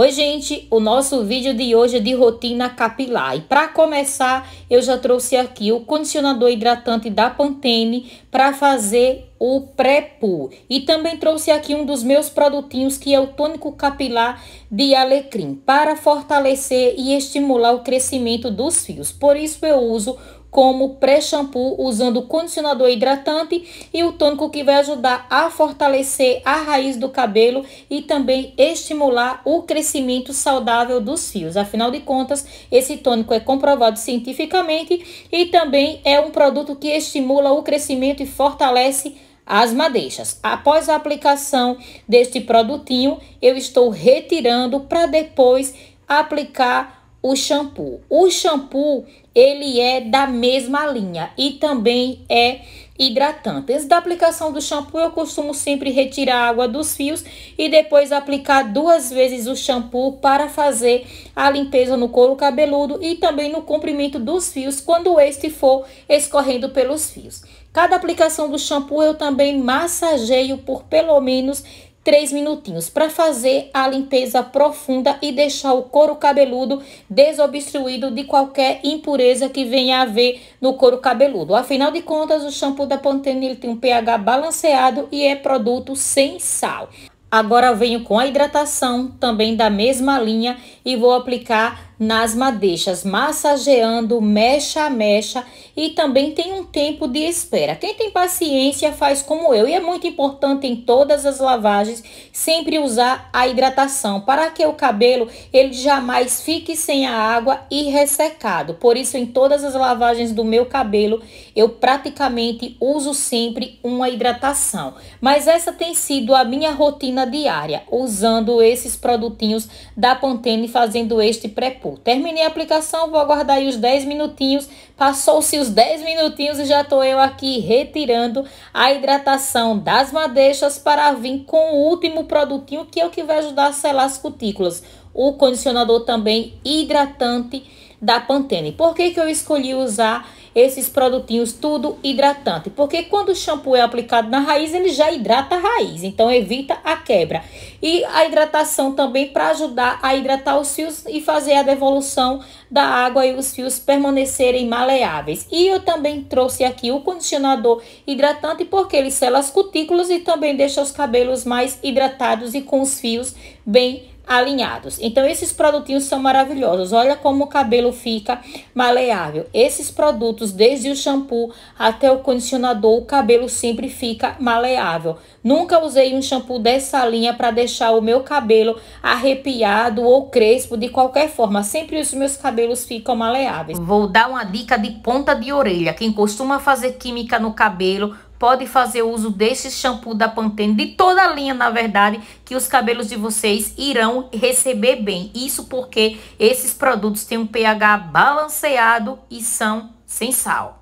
Oi, gente, o nosso vídeo de hoje é de rotina capilar. E para começar, eu já trouxe aqui o condicionador hidratante da Pantene para fazer o pré-poo. E também trouxe aqui um dos meus produtinhos, que é o tônico capilar de alecrim, para fortalecer e estimular o crescimento dos fios. Por isso eu uso como pré-shampoo usando condicionador hidratante e o tônico que vai ajudar a fortalecer a raiz do cabelo e também estimular o crescimento saudável dos fios. Afinal de contas, esse tônico é comprovado cientificamente e também é um produto que estimula o crescimento e fortalece as madeixas. Após a aplicação deste produtinho, eu estou retirando para depois aplicar o shampoo. O shampoo, ele é da mesma linha e também é hidratante. Antes da aplicação do shampoo, eu costumo sempre retirar a água dos fios e depois aplicar duas vezes o shampoo para fazer a limpeza no couro cabeludo e também no comprimento dos fios quando este for escorrendo pelos fios. Cada aplicação do shampoo eu também massageio por pelo menos três minutinhos para fazer a limpeza profunda e deixar o couro cabeludo desobstruído de qualquer impureza que venha a haver no couro cabeludo. Afinal de contas, o shampoo da Pantene ele tem um pH balanceado e é produto sem sal. Agora venho com a hidratação também da mesma linha e vou aplicar nas madeixas, massageando mecha a mecha e também tem um tempo de espera. Quem tem paciência faz como eu e é muito importante em todas as lavagens sempre usar a hidratação para que o cabelo ele jamais fique sem a água e ressecado. Por isso em todas as lavagens do meu cabelo eu praticamente uso sempre uma hidratação. Mas essa tem sido a minha rotina diária, usando esses produtinhos da Pantene fazendo este prepúcio. Tipo, terminei a aplicação, vou aguardar aí os 10 minutinhos. Passou-se os 10 minutinhos e já estou eu aqui retirando a hidratação das madeixas para vir com o último produtinho que é o que vai ajudar a selar as cutículas. O condicionador também hidratante da Pantene. Por que, que eu escolhi usar esses produtinhos tudo hidratante, porque quando o shampoo é aplicado na raiz, ele já hidrata a raiz, então evita a quebra. E a hidratação também para ajudar a hidratar os fios e fazer a devolução da água e os fios permanecerem maleáveis. E eu também trouxe aqui o condicionador hidratante porque ele sela as cutículas e também deixa os cabelos mais hidratados e com os fios bem alinhados. Então, esses produtinhos são maravilhosos. Olha como o cabelo fica maleável. Esses produtos, desde o shampoo até o condicionador, o cabelo sempre fica maleável. Nunca usei um shampoo dessa linha para deixar o meu cabelo arrepiado ou crespo de qualquer forma. Sempre os meus cabelos ficam maleáveis. Vou dar uma dica de ponta de orelha. Quem costuma fazer química no cabelo pode fazer uso desse shampoo da Pantene, de toda a linha, na verdade, que os cabelos de vocês irão receber bem. Isso porque esses produtos têm um pH balanceado e são sem sal.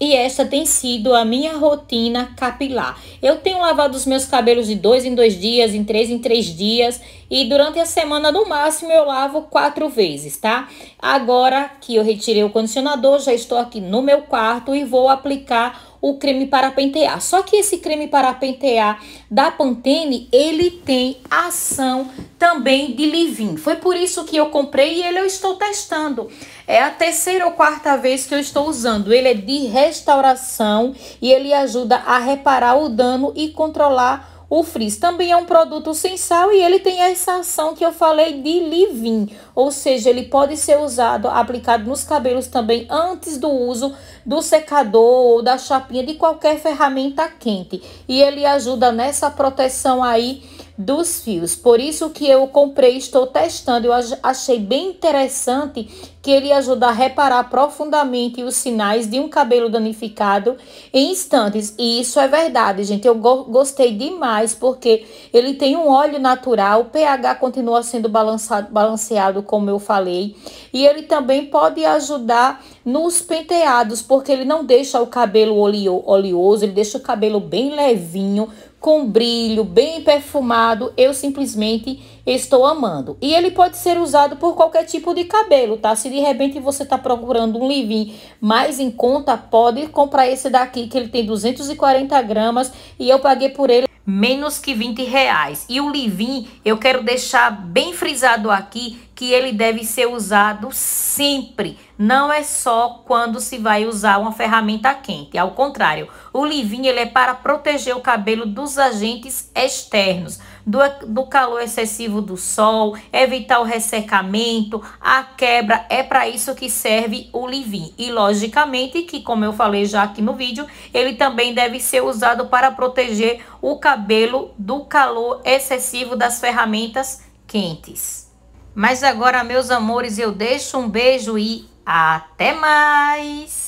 E esta tem sido a minha rotina capilar. Eu tenho lavado os meus cabelos de dois em dois dias, em três em três dias, e durante a semana, no máximo, eu lavo quatro vezes, tá? Agora que eu retirei o condicionador, já estou aqui no meu quarto e vou aplicar o creme para pentear. Só que esse creme para pentear da Pantene, ele tem ação também de leave-in. Foi por isso que eu comprei e ele eu estou testando. É a terceira ou quarta vez que eu estou usando. Ele é de restauração e ele ajuda a reparar o dano e controlar o o frizz também é um produto sem sal e ele tem essa ação que eu falei de leave-in, ou seja, ele pode ser usado, aplicado nos cabelos também antes do uso do secador ou da chapinha de qualquer ferramenta quente. E ele ajuda nessa proteção aí dos fios. Por isso que eu comprei, estou testando. Eu achei bem interessante que ele ajuda a reparar profundamente os sinais de um cabelo danificado em instantes. E isso é verdade, gente. Eu go gostei demais porque ele tem um óleo natural, o pH continua sendo balançado, balanceado, como eu falei, e ele também pode ajudar nos penteados, porque ele não deixa o cabelo oleoso, ele deixa o cabelo bem levinho, com brilho, bem perfumado, eu simplesmente estou amando. E ele pode ser usado por qualquer tipo de cabelo, tá? Se de repente você está procurando um leave-in mais em conta, pode comprar esse daqui que ele tem 240 gramas e eu paguei por ele menos que 20 reais. E o Livin, eu quero deixar bem frisado aqui que ele deve ser usado sempre. Não é só quando se vai usar uma ferramenta quente. Ao contrário, o Livin ele é para proteger o cabelo dos agentes externos do, do calor excessivo do sol, evitar o ressecamento, a quebra. É para isso que serve o livin. E logicamente que, como eu falei já aqui no vídeo, ele também deve ser usado para proteger o cabelo do calor excessivo das ferramentas quentes. Mas agora, meus amores, eu deixo um beijo e até mais!